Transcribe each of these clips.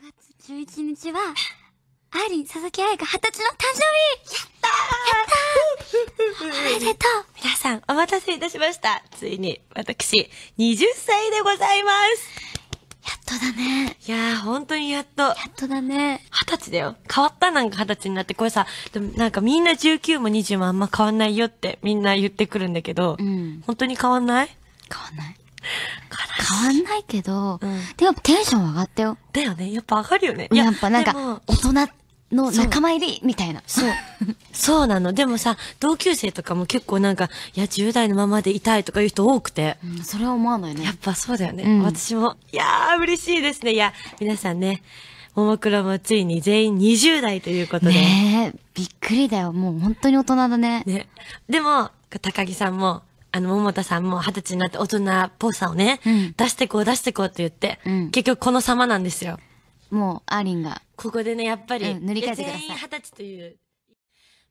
月11日は、アーリン佐々木愛が二十歳の誕生日やったーやったー おめでとう皆さん、お待たせいたしました。ついに、私、20歳でございますやっとだね。いやー、本当にやっと。やっとだね。二十歳だよ。変わったなんか二十歳になって、これさ、でもなんかみんな19も20もあんま変わんないよってみんな言ってくるんだけど、うん、本当に変わんない変わんない。変わんないけど、うん、でもテンション上がったよ。だよね。やっぱ上がるよね。やっぱなんか、大人の仲間入りみたいな。そう。そうなの。でもさ、同級生とかも結構なんか、いや、10代のままでいたいとかいう人多くて。うん、それは思わないね。やっぱそうだよね。うん、私も。いやー、嬉しいですね。いや、皆さんね。ももクロもついに全員20代ということで。ねえ、びっくりだよ。もう本当に大人だね。ね。でも、高木さんも、あの、桃田さんも二十歳になって大人っぽさをね、うん、出してこう出してこうって言って、うん、結局この様なんですよ。もう、アーリンが。ここでね、やっぱり、うん、塗り替えてください。全員二十歳という。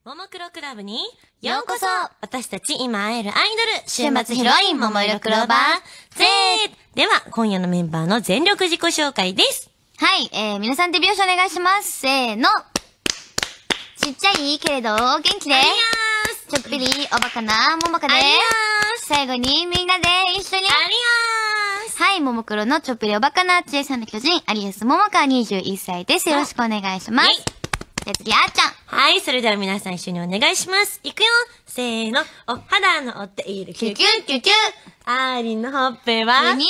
ももクロクラブに、ようこそ私たち今会えるアイドル週末ヒロイン、ももいろクローバー Z では、今夜のメンバーの全力自己紹介です。はい、えー、皆さん手拍子お願いします。せーの。ちっちゃいけれど、元気で。ちょっぴりおバカなももかです。最後にみんなで一緒に。ありまはい、ももクロのちょっぴりおバカな小さんの巨人、アリアスももか21歳です。よろしくお願いします。じゃ次、あーちゃん。はい、それでは皆さん一緒にお願いします。いくよせーの、お肌のおているキュキュキュキュ。あーりんのほっぺは、ぷに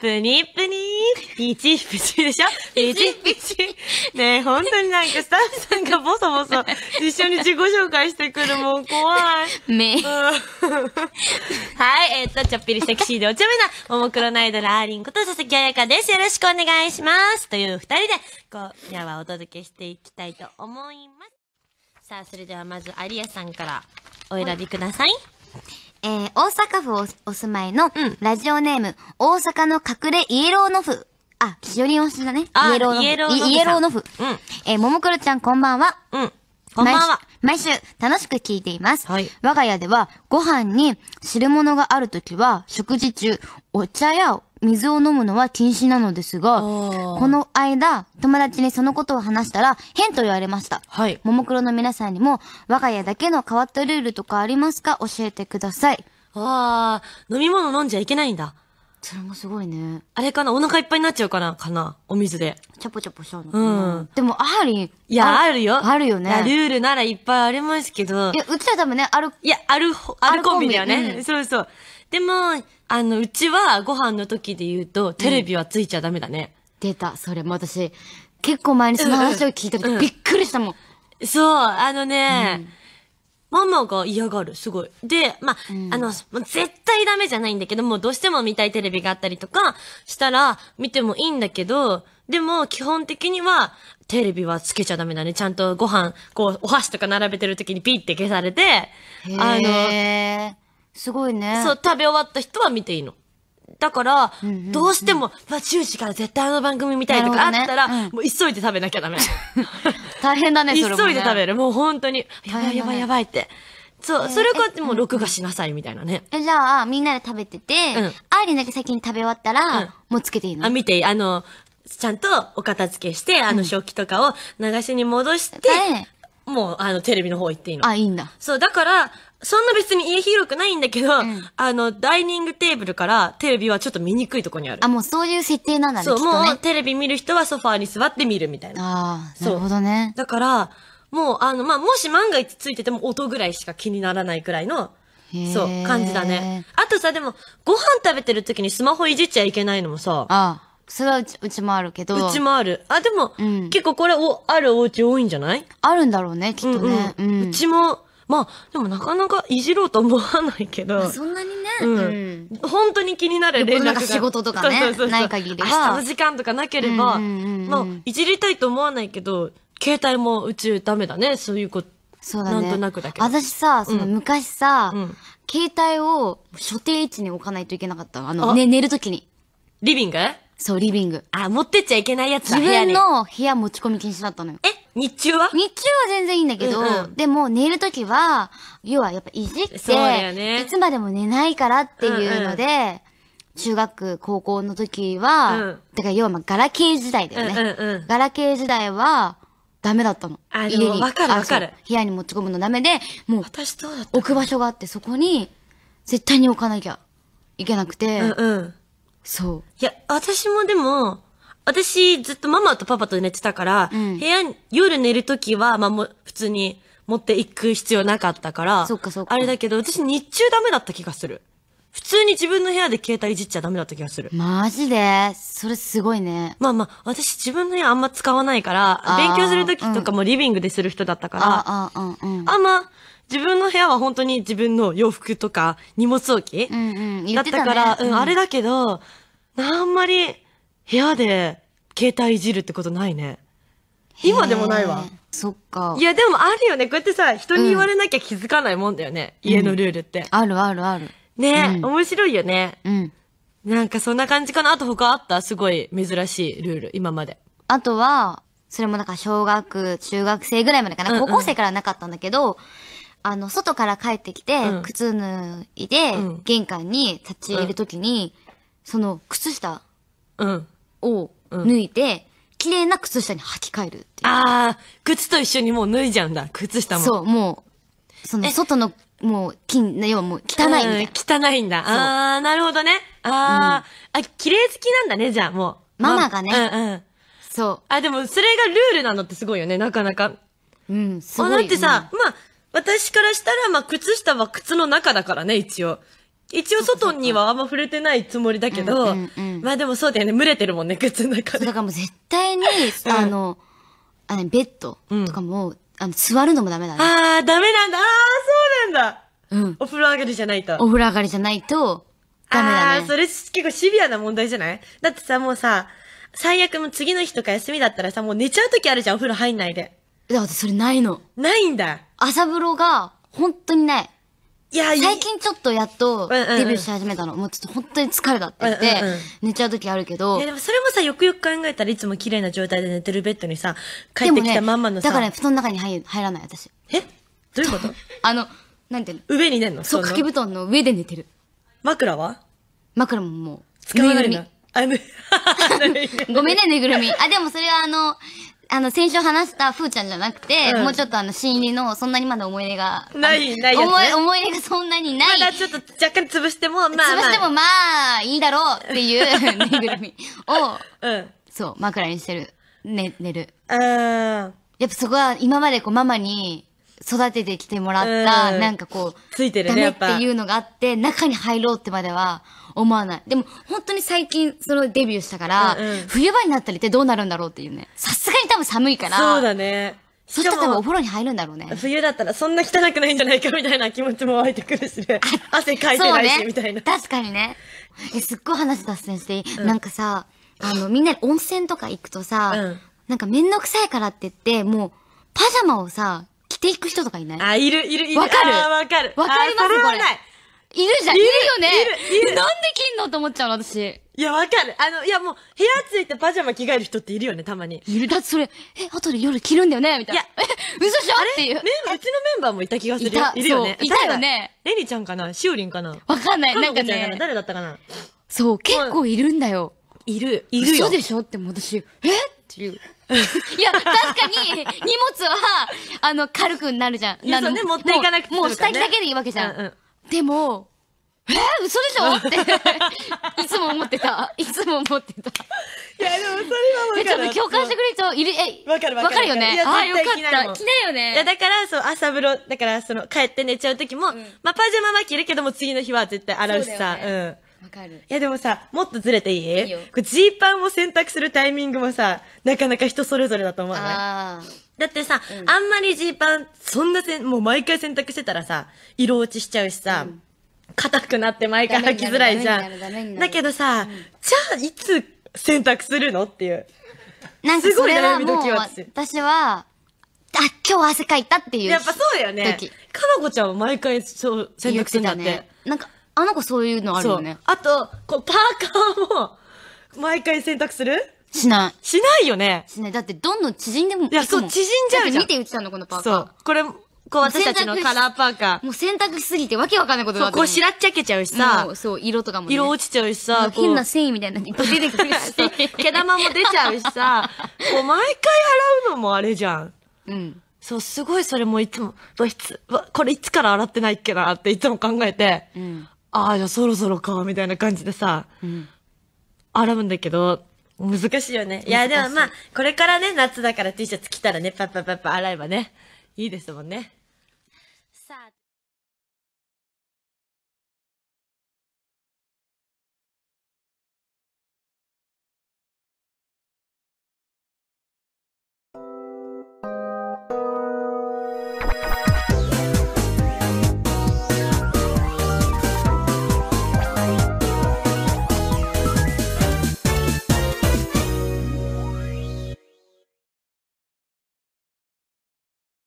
ぷに。ぷにぷに。ピチピチでしょピチピチ。ねえ、本当になんかスタッフさんがボソボソ一緒に自己紹介してくるもん怖い。め、うはい、えー、っと、ちょっぴりセクシーでおちゃめな、ももクロナイドラアーリンこと佐々木彩香です。よろしくお願いします。という二人で、今夜はお届けしていきたいと思います。さあ、それではまず、アリアさんからお選びください。えー、大阪府お住まいの、ラジオネーム、大阪の隠れイエローノフあ、しおにん推しだね。イエローのイエローのイエローのふ。うん。えー、ももクロちゃんこんばんは。うん。こんばんは。毎週楽しく聞いています。はい。我が家ではご飯に汁物があるときは食事中お茶や水を飲むのは禁止なのですが、この間友達にそのことを話したら変と言われました。はい。ももクロの皆さんにも我が家だけの変わったルールとかありますか教えてください。ああ、飲み物飲んじゃいけないんだ。それもすごいね。あれかなお腹いっぱいになっちゃうかなかなお水で。ちゃぽちゃぽしちゃうのうん、でも、あり。いや、あるよ。あるよね。ルールならいっぱいありますけど。いや、うちは多分ね、ある。いや、ある、あるコンビだよね、そうそう。でも、あの、うちはご飯の時で言うと、テレビはついちゃダメだね。出た。それも私、結構前にその話を聞いた時、びっくりしたもん。そう、あのね、ママが嫌がる、すごい。で、まあ、うん、あの、絶対ダメじゃないんだけど、もうどうしても見たいテレビがあったりとかしたら見てもいいんだけど、でも基本的にはテレビはつけちゃダメだね。ちゃんとご飯、こう、お箸とか並べてる時にピッて消されて、あの、すごいね。そう、食べ終わった人は見ていいの。だから、どうしても、まあ、10時から絶対あの番組見たいとかあったら、もう急いで食べなきゃダメ。大変だね、それ、急いで食べる。もう本当に、やばいやばいやばいって。そう、それこうもう録画しなさいみたいなね。じゃあ、みんなで食べてて、あーりだけ先に食べ終わったら、もうつけていいのあ、見ていい。あの、ちゃんとお片付けして、あの食器とかを流しに戻して、もう、あの、テレビの方行っていいの。あ、いいんだ。そう、だから、そんな別に家広くないんだけど、んあの、ダイニングテーブルからテレビはちょっと見にくいとこにある。あ、もうそういう設定なんだね。そう、もうテレビ見る人はソファーに座って見るみたいな。ああ、なるほどね。だから、もうあの、まあ、もし万が一ついてても音ぐらいしか気にならないくらいの、そう、感じだね。あとさ、でも、ご飯食べてる時にスマホいじっちゃいけないのもさ、ああ、それはうちうちもあるけど。うちもある。あ、でも、うん結構これお、あるお家多いんじゃないあるんだろうね、きっとね。うちも、まあ、でもなかなかいじろうと思わないけど。そんなにね。うん。本当に気になる連絡が。なか仕事とかね。そうそうそうない限り明日の時間とかなければ、まあ、いじりたいと思わないけど、携帯も宇宙ダメだね、そういうこと。そうだね。なんとなくだけど。私さ、その昔さ、うん、携帯を所定位置に置かないといけなかったあの、ね、寝るときに。リビングそう、リビング。あ、持ってっちゃいけないやつだ、自分の部屋持ち込み禁止だったのよ。え日中は日中は全然いいんだけど、うんうん、でも寝るときは、要はやっぱいじって、ね、いつまでも寝ないからっていうので、うんうん、中学、高校の時は、うん、だから要はまあガラケー時代だよね。うんうんうん、ガラケー時代は、ダメだったの。あ、家に。わかるわかる。部屋に持ち込むのダメで、もう、私どうだった置く場所があって、そこに、絶対に置かなきゃいけなくて、うんうん、そう。いや、私もでも、私ずっとママとパパと寝てたから、うん、部屋に、夜寝るときは、まあも、普通に持っていく必要なかったから、そかそか。あれだけど、私日中ダメだった気がする。普通に自分の部屋で携帯いじっちゃダメだった気がする。マジでそれすごいね。まあまあ、私自分の部屋あんま使わないから、勉強するときとかもリビングでする人だったから、あ,、うん、あんま、自分の部屋は本当に自分の洋服とか荷物置き、うんうん、だったから、うん、あれだけど、あんまり部屋で携帯いじるってことないね。今でもないわ。そっか。いや、でもあるよね。こうやってさ、人に言われなきゃ気づかないもんだよね。うん、家のルールって、あるあるある。ね、うん、面白いよね。うん。なんかそんな感じかな。あと他あったすごい珍しいルール、今まで。あとは、それもなんか小学、中学生ぐらいまでかな。高校生からなかったんだけど、あの、外から帰ってきて、うん靴脱いで、うん玄関に立ち入るときに、その、靴下うん。を脱いで、綺麗な靴下に履き替えるっていう。ああ、靴と一緒にもう脱いじゃうんだ。靴下も。そう、もう、その、え外の、もう、金、要はもう、汚いんた汚いんだ。ああなるほどね。あー、あ、綺麗好きなんだね、じゃあ、もう。ママがねうんうん。そう。あ、でも、それがルールなのってすごいよね、なかなか。う。うん、すごい。あだってさ、まあ、私からしたら、まあ、靴下は靴の中だからね、一応。一応外にはあんま触れてないつもりだけど、うんうんうん、まあでもそうだよね、蒸れてるもんね、靴の中で。だからもう絶対に、あの、あの、ベッドとかも、うん、あの、座るのもダメだね。ああ、ダメなんだ。ああ、そうなんだ。うん。お風呂上がりじゃないと。お風呂上がりじゃないと、ダメだね。ああ、それ結構シビアな問題じゃないだってさ、もうさ、最悪も次の日とか休みだったらさ、もう寝ちゃう時あるじゃん、お風呂入んないで。だってそれないの。ないんだ。朝風呂が本当にない。いや、最近ちょっとやっとデビューし始めたの。もうちょっと本当に疲れたって言って、寝ちゃう時あるけど。いや、でもそれもさ、よくよく考えたらいつも綺麗な状態で寝てるベッドにさ、帰ってきたまんまのさ。ね、だから、ね、布団の中に入入らない私。えどういうこと あの、なんていうの上に寝んのそう、掛け布団の上で寝てる。枕は枕ももう。使わないの。あ、み。ごめんね、ぬいぐるみ。あ、でもそれはあの、あの、先週話したふーちゃんじゃなくて、うんもうちょっとあの、新入りの、そんなにまだ思い入れが。ないないやつね思い、思い入れがそんなにない。まだちょっと若干潰しても、まあまあ。潰してもまあ、いいだろうっていうぬ いぐるみを、うん。そう、枕にしてる。ね、寝る。うーやっぱそこは今までこうママに育ててきてもらった、なんかこう、ついてるね、やっダメっていうのがあって、中に入ろうってまでは思わない。でも、本当に最近、そのデビューしたから、うんうん、冬場になったりってどうなるんだろうっていうね。さすがに多分寒いから。そうだね。そしたら多分お風呂に入るんだろうね。冬だったらそんな汚くないんじゃないかみたいな気持ちも湧いてくるしね。汗かいてないし、ね、みたいな。確かにね。え、すっごい話脱線していい、うん、なんかさ、あの、みんな温泉とか行くとさ、うん、なんかめんどくさいからって言って、もう、パジャマをさ、着ていく人とかいないあ、いる、いる、いる。わかるわかる。わかりますこれ。それはない。いるじゃんいるよねいるなんで切んのと思っちゃうの、私。いや、わかる。あの、いやもう、部屋ついてパジャマ着替える人っているよね、たまに。いる。だってそれ、え、後で夜着るんだよねみたいな。いや、え、嘘しょっていう。メンうちのメンバーもいた気がする。いた、いるよね。いたよね。レニちゃんかなしオりんかなわかんない。なんかね。誰だったかなそう、結構いるんだよ。いる。いるよ。嘘でしょって私、えっていう。いや、確かに、荷物は、あの、軽くなるじゃん。なるね、持っていかなくてもう下着だけでいいわけじゃん。でも、えー、嘘でしょって いつも思ってた。いつも思ってた。いや、でもそれは分る。ちょっと共感してくれる人いる、え、分かる分かる。分かるよね。ああ、よかった。着ないよね。いや、だから、そう、朝風呂、だから、その、帰って寝ちゃう時も、うん、まあ、パジャマは着るけども、次の日は絶対洗うしさ、うね、うん。わかる。いや、でもさ、もっとずれていいジーパンを選択するタイミングもさ、なかなか人それぞれだと思ういああ。だってさ、うん、あんまりジーパン、そんなせん、もう毎回洗濯してたらさ、色落ちしちゃうしさ、硬、うん、くなって毎回履きづらいじゃん。だけどさ、うん、じゃあいつ洗濯するのっていう。なんかそれはもう、私は、あ、今日汗かいたっていう。やっぱそうだよね。かなこちゃんは毎回そう洗濯するんだって。ね、なんか、あの子そういうのあるよね。あと、こう、パーカーも、毎回洗濯するしない。しないよね。しない。だってどんどん縮んでもいや、そう、縮んじゃうじゃん。見て、うちさんのこのパーカー。そう。これ、こう私たちのカラーパーカー。もう洗濯しすぎてわけわかんないことなっそう、こうしらっちゃけちゃうしさ。うそう、色とかも、ね、色落ちちゃうしさ。変な繊維みたいなのいっぱい出てくるし。毛玉も出ちゃうしさ。こう毎回洗うのもあれじゃん。うん。そう、すごいそれもいつも、いつ、これいつから洗ってないっけなっていつも考えて。うん。ああ、じゃあそろそろか、みたいな感じでさ。うん。洗うんだけど、難しいよね。いや、でもまあ、これからね、夏だから T シャツ着たらね、パッパッパッパ洗えばね、いいですもんね。